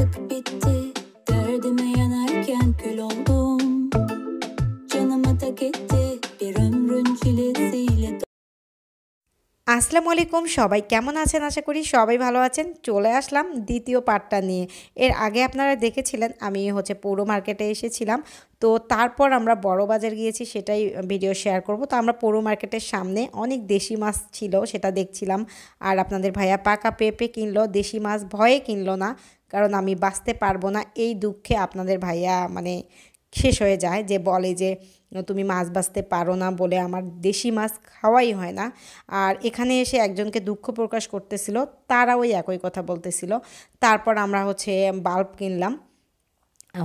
artık bitti Derdime yanarken kül oldum tak etti bir ömrün çilesiyle আসসালামু আলাইকুম সবাই কেমন আছেন আশা করি সবাই ভালো আছেন চলে আসলাম দ্বিতীয় পার্টটা নিয়ে এর আগে আপনারা দেখেছিলেন আমি হচ্ছে পৌর মার্কেটে এসেছিলাম তো তারপর আমরা বড় বাজার গিয়েছি সেটাই ভিডিও শেয়ার করব তো আমরা পৌর মার্কেটের সামনে অনেক দেশি মাছ ছিল সেটা দেখছিলাম আর আপনাদের ভাইয়া পাকা পেঁপে কিনলো দেশি মাছ ভয়ে কিনলো না কারণ আমি বাঁচতে পারবো না এই দুঃখে আপনাদের ভাইয়া মানে শেষ হয়ে যায় যে বলে যে তুমি মাছ বাঁচতে পারো না বলে আমার দেশি মাছ খাওয়াই হয় না আর এখানে এসে একজনকে দুঃখ প্রকাশ করতেছিল তারা ওই একই কথা বলতেছিল তারপর আমরা হচ্ছে বাল্ব কিনলাম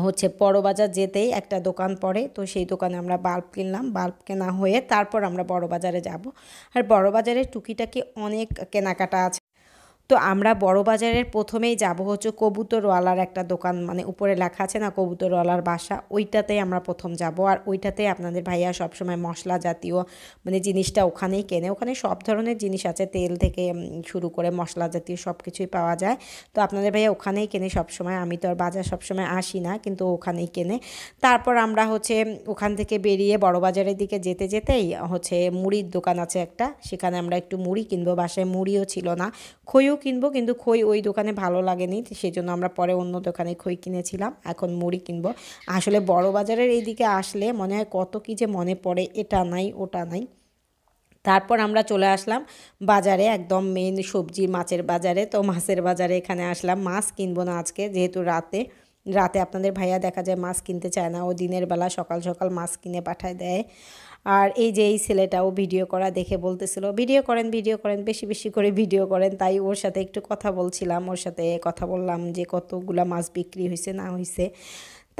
হচ্ছে বড়বাজার যেতেই একটা দোকান পড়ে তো সেই দোকানে আমরা বাল্ব কিনলাম বাল্ব কেনা হয়ে তারপর আমরা বড়বাজারে যাব আর বাজারে টুকিটাকি অনেক কেনাকাটা আছে তো আমরা বড় বাজারের প্রথমেই যাব হচ্ছে কবুতরওয়ালার একটা দোকান মানে উপরে লেখা আছে না কবুতরওয়ালার বাসা ওইটাতেই আমরা প্রথম যাব আর ওইটাতে আপনাদের ভাইয়া সবসময় মশলা জাতীয় মানে জিনিসটা ওখানেই কেনে ওখানে সব ধরনের জিনিস আছে তেল থেকে শুরু করে মশলা জাতীয় সব কিছুই পাওয়া যায় তো আপনাদের ভাইয়া ওখানেই কেনে সবসময় আমি তো আর বাজার সবসময় আসি না কিন্তু ওখানেই কেনে তারপর আমরা হচ্ছে ওখান থেকে বেরিয়ে বড় বাজারের দিকে যেতে যেতেই হচ্ছে মুড়ির দোকান আছে একটা সেখানে আমরা একটু মুড়ি কিনবো বাসায় মুড়িও ছিল না খইও কিনবো কিন্তু খই ওই দোকানে ভালো লাগেনি সেই জন্য আমরা পরে অন্য দোকানে খই কিনেছিলাম এখন মুড়ি কিনবো আসলে বড় বাজারের এইদিকে আসলে মনে হয় কত কি যে মনে পড়ে এটা নাই ওটা নাই তারপর আমরা চলে আসলাম বাজারে একদম মেন সবজি মাছের বাজারে তো মাছের বাজারে এখানে আসলাম মাছ কিনবো না আজকে যেহেতু রাতে রাতে আপনাদের ভাইয়া দেখা যায় মাছ কিনতে চায় না ও দিনের বেলা সকাল সকাল মাছ কিনে পাঠায় দেয় আর এই যে এই ছেলেটাও ভিডিও করা দেখে বলতেছিল ভিডিও করেন ভিডিও করেন বেশি বেশি করে ভিডিও করেন তাই ওর সাথে একটু কথা বলছিলাম ওর সাথে কথা বললাম যে কতগুলা মাছ বিক্রি হয়েছে না হয়েছে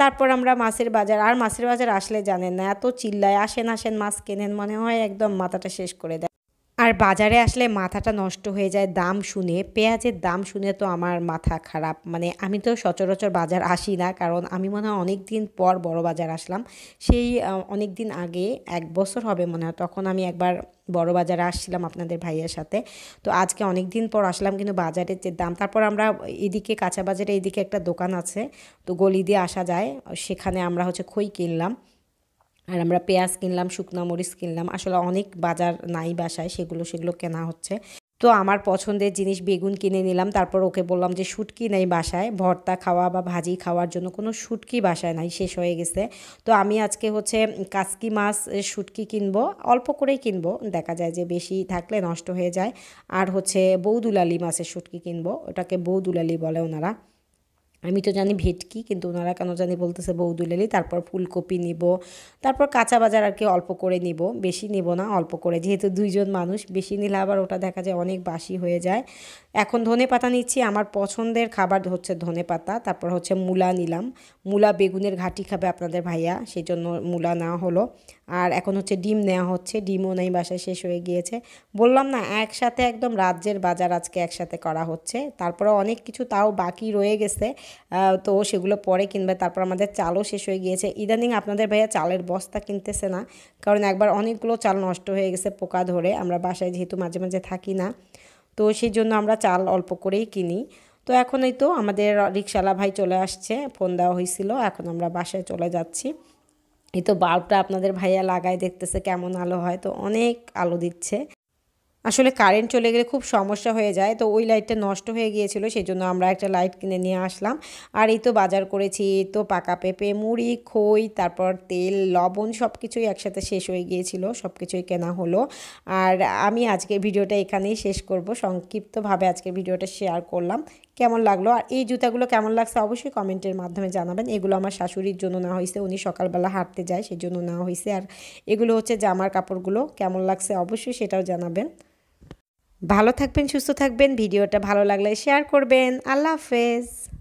তারপর আমরা মাছের বাজার আর মাছের বাজার আসলে জানেন না এত চিল্লায় আসেন আসেন মাছ কেনেন মনে হয় একদম মাথাটা শেষ করে দেয় আর বাজারে আসলে মাথাটা নষ্ট হয়ে যায় দাম শুনে পেঁয়াজের দাম শুনে তো আমার মাথা খারাপ মানে আমি তো সচরাচর বাজার আসি না কারণ আমি মনে হয় অনেক দিন পর বড় বাজার আসলাম সেই অনেক দিন আগে এক বছর হবে মনে হয় তখন আমি একবার বড় বাজারে আসছিলাম আপনাদের ভাইয়ের সাথে তো আজকে অনেক দিন পর আসলাম কিন্তু বাজারের যে দাম তারপর আমরা এদিকে কাঁচা বাজারে এদিকে একটা দোকান আছে তো গলি দিয়ে আসা যায় সেখানে আমরা হচ্ছে খই কিনলাম আর আমরা পেঁয়াজ কিনলাম শুকনা মরিচ কিনলাম আসলে অনেক বাজার নাই বাসায় সেগুলো সেগুলো কেনা হচ্ছে তো আমার পছন্দের জিনিস বেগুন কিনে নিলাম তারপর ওকে বললাম যে শুটকি নেই বাসায় ভর্তা খাওয়া বা ভাজি খাওয়ার জন্য কোনো শুটকি বাসায় নাই শেষ হয়ে গেছে তো আমি আজকে হচ্ছে কাসকি মাছ শুটকি কিনবো অল্প করেই কিনবো দেখা যায় যে বেশি থাকলে নষ্ট হয়ে যায় আর হচ্ছে বৌদুলালি মাছের শুটকি কিনবো ওটাকে বৌদুলালি বলে ওনারা আমি তো জানি ভেটকি কিন্তু ওনারা কেন জানি বলতেছে বৌদুলেলি তারপর ফুলকপি নিব তারপর কাঁচা বাজার আর কি অল্প করে নিব বেশি নিব না অল্প করে যেহেতু দুইজন মানুষ বেশি নিলে আবার ওটা দেখা যায় অনেক বাসি হয়ে যায় এখন ধনে পাতা নিচ্ছি আমার পছন্দের খাবার হচ্ছে ধনে পাতা তারপর হচ্ছে মূলা নিলাম মূলা বেগুনের ঘাটি খাবে আপনাদের ভাইয়া সেই জন্য মূলা নেওয়া হলো আর এখন হচ্ছে ডিম নেওয়া হচ্ছে ডিমও নেই বাসায় শেষ হয়ে গিয়েছে বললাম না একসাথে একদম রাজ্যের বাজার আজকে একসাথে করা হচ্ছে তারপরে অনেক কিছু তাও বাকি রয়ে গেছে তো সেগুলো পরে কিনবে তারপর আমাদের চালও শেষ হয়ে গিয়েছে ইদানিং আপনাদের ভাইয়া চালের বস্তা কিনতেছে না কারণ একবার অনেকগুলো চাল নষ্ট হয়ে গেছে পোকা ধরে আমরা বাসায় যেহেতু মাঝে মাঝে থাকি না তো সেই জন্য আমরা চাল অল্প করেই কিনি তো এখন এই তো আমাদের রিক্সালা ভাই চলে আসছে ফোন দেওয়া হয়েছিল এখন আমরা বাসায় চলে যাচ্ছি এই তো বাল্বটা আপনাদের ভাইয়া লাগায় দেখতেছে কেমন আলো হয় তো অনেক আলো দিচ্ছে আসলে কারেন্ট চলে গেলে খুব সমস্যা হয়ে যায় তো ওই লাইটটা নষ্ট হয়ে গিয়েছিল সেই জন্য আমরা একটা লাইট কিনে নিয়ে আসলাম আর এই তো বাজার করেছি তো পাকা পেঁপে মুড়ি খই তারপর তেল লবণ সব কিছুই একসাথে শেষ হয়ে গিয়েছিল সব কিছুই কেনা হলো আর আমি আজকে ভিডিওটা এখানেই শেষ করব সংক্ষিপ্তভাবে আজকে ভিডিওটা শেয়ার করলাম কেমন লাগলো আর এই জুতাগুলো কেমন লাগছে অবশ্যই কমেন্টের মাধ্যমে জানাবেন এগুলো আমার শাশুড়ির জন্য না হয়েছে উনি সকালবেলা হাঁটতে যায় সেই জন্য নেওয়া হয়েছে আর এগুলো হচ্ছে জামার কাপড়গুলো কেমন লাগছে অবশ্যই সেটাও জানাবেন ভালো থাকবেন সুস্থ থাকবেন ভিডিওটা ভালো লাগলে শেয়ার করবেন আল্লাহ হাফেজ